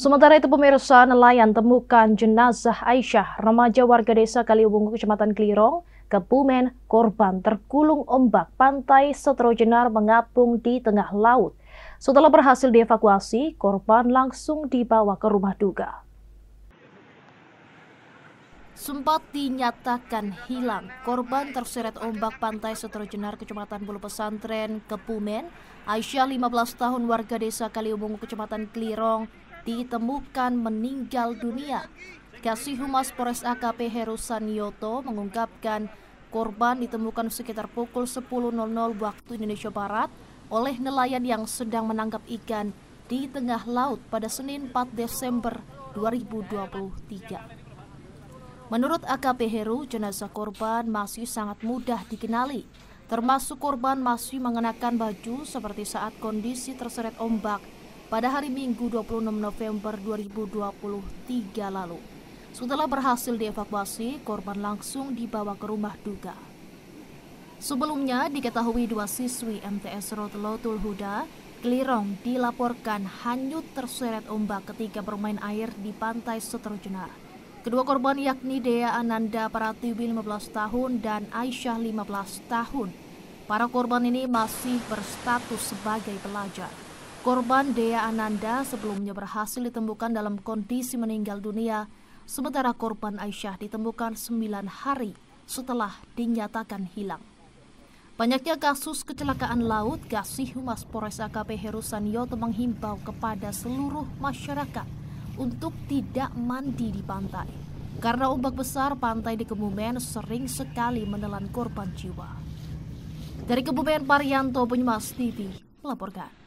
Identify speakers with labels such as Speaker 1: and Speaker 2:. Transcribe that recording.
Speaker 1: Sementara itu pemirsa nelayan temukan jenazah Aisyah, remaja warga desa Kaliwungu, Kecamatan Klirong, Kebumen, korban tergulung ombak pantai Setrojenar mengapung di tengah laut. Setelah berhasil dievakuasi, korban langsung dibawa ke rumah duga. Sempat dinyatakan hilang, korban terseret ombak pantai Setrojenar, Kecamatan Bulu Pesantren, Kebumen, Aisyah 15 tahun warga desa Kaliwungu, Kecamatan Klirong, ditemukan meninggal dunia. Kasih Humas Polres AKP Heru Sanyoto mengungkapkan korban ditemukan sekitar pukul 10.00 waktu Indonesia Barat oleh nelayan yang sedang menangkap ikan di tengah laut pada Senin 4 Desember 2023. Menurut AKP Heru, jenazah korban masih sangat mudah dikenali, termasuk korban masih mengenakan baju seperti saat kondisi terseret ombak pada hari Minggu 26 November 2023 lalu. Setelah berhasil dievakuasi, korban langsung dibawa ke rumah duka. Sebelumnya diketahui dua siswi MTS Rotlotul Huda, Kelirong dilaporkan hanyut terseret ombak ketika bermain air di pantai Seterjunar. Kedua korban yakni Dea Ananda Pratiwi 15 tahun dan Aisyah 15 tahun. Para korban ini masih berstatus sebagai pelajar. Korban Dea Ananda sebelumnya berhasil ditemukan dalam kondisi meninggal dunia, sementara korban Aisyah ditemukan 9 hari setelah dinyatakan hilang. Banyaknya kasus kecelakaan laut, Kasih Humas Polres AKP Yoto menghimbau kepada seluruh masyarakat untuk tidak mandi di pantai. Karena ombak besar, pantai di Kebumen sering sekali menelan korban jiwa. Dari Kebumen, Parianto Bunyumas TV melaporkan.